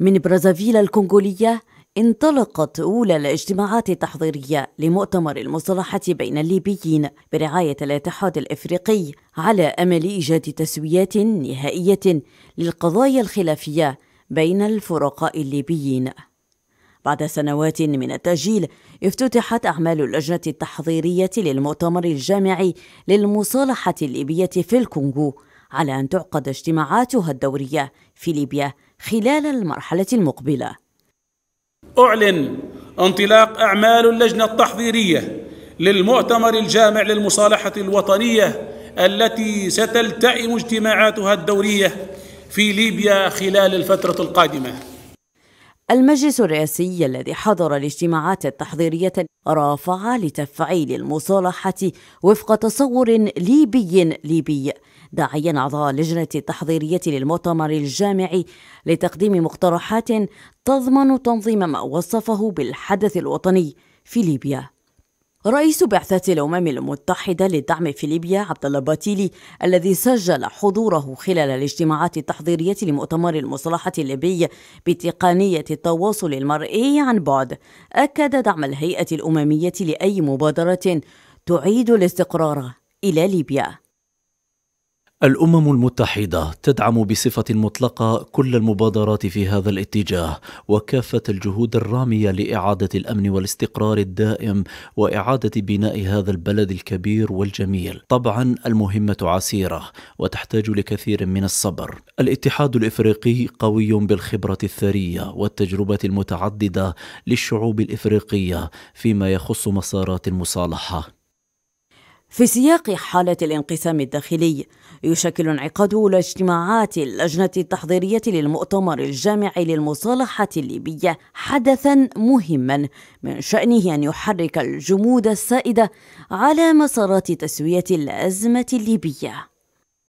من برازافيلا الكونغولية انطلقت أولى الاجتماعات التحضيرية لمؤتمر المصالحة بين الليبيين برعاية الاتحاد الإفريقي على أمل إيجاد تسويات نهائية للقضايا الخلافية بين الفرقاء الليبيين بعد سنوات من التأجيل افتتحت أعمال اللجنة التحضيرية للمؤتمر الجامعي للمصالحة الليبية في الكونغو على أن تعقد اجتماعاتها الدورية في ليبيا خلال المرحلة المقبلة أعلن انطلاق أعمال اللجنة التحضيرية للمؤتمر الجامع للمصالحة الوطنية التي ستلتئم اجتماعاتها الدورية في ليبيا خلال الفترة القادمة المجلس الرئاسي الذي حضر الاجتماعات التحضيرية رافع لتفعيل المصالحة وفق تصور ليبي ليبي داعيا أعضاء اللجنة التحضيرية للمؤتمر الجامعي لتقديم مقترحات تضمن تنظيم ما وصفه بالحدث الوطني في ليبيا رئيس بعثة الأمم المتحدة للدعم في ليبيا عبد الله باتيلي الذي سجل حضوره خلال الاجتماعات التحضيرية لمؤتمر المصلحة الليبي بتقنية التواصل المرئي عن بعد أكد دعم الهيئة الأممية لأي مبادرة تعيد الاستقرار إلى ليبيا الامم المتحده تدعم بصفه مطلقه كل المبادرات في هذا الاتجاه وكافه الجهود الراميه لاعاده الامن والاستقرار الدائم واعاده بناء هذا البلد الكبير والجميل طبعا المهمه عسيره وتحتاج لكثير من الصبر الاتحاد الافريقي قوي بالخبره الثريه والتجربه المتعدده للشعوب الافريقيه فيما يخص مسارات المصالحه في سياق حالة الانقسام الداخلي يشكل انعقاد الاجتماعات اللجنة التحضيرية للمؤتمر الجامعي للمصالحة الليبية حدثا مهما من شأنه أن يحرك الجمود السائدة على مسارات تسوية الأزمة الليبية